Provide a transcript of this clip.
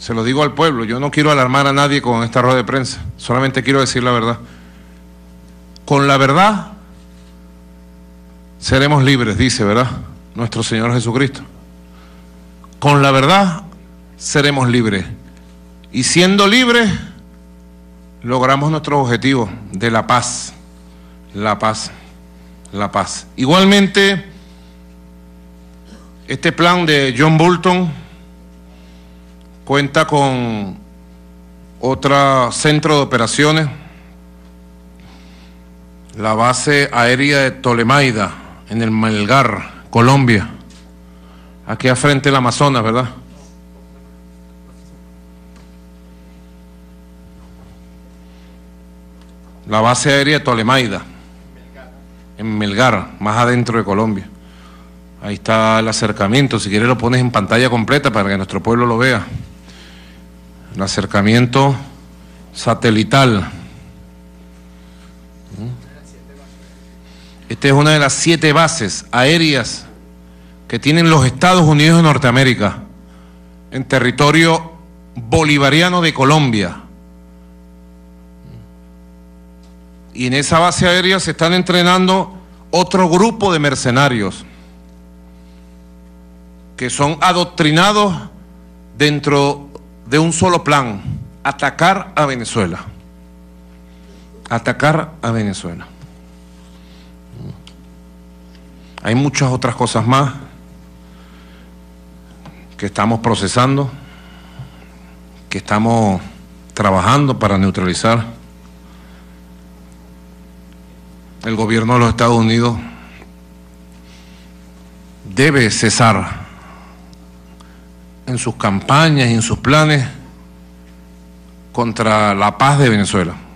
se lo digo al pueblo, yo no quiero alarmar a nadie con esta rueda de prensa, solamente quiero decir la verdad. Con la verdad seremos libres, dice, ¿verdad? Nuestro Señor Jesucristo. Con la verdad seremos libres. Y siendo libres, logramos nuestro objetivo de la paz. La paz. La paz. Igualmente, este plan de John Bolton Cuenta con otro centro de operaciones, la base aérea de Tolemaida, en el Melgar, Colombia, aquí a frente del Amazonas, ¿verdad? La base aérea de Tolemaida, en Melgar, más adentro de Colombia. Ahí está el acercamiento, si quieres lo pones en pantalla completa para que nuestro pueblo lo vea. Un acercamiento satelital. Esta es una de las siete bases aéreas que tienen los Estados Unidos de Norteamérica en territorio bolivariano de Colombia. Y en esa base aérea se están entrenando otro grupo de mercenarios que son adoctrinados dentro de un solo plan, atacar a Venezuela. Atacar a Venezuela. Hay muchas otras cosas más que estamos procesando, que estamos trabajando para neutralizar. El gobierno de los Estados Unidos debe cesar en sus campañas y en sus planes contra la paz de Venezuela.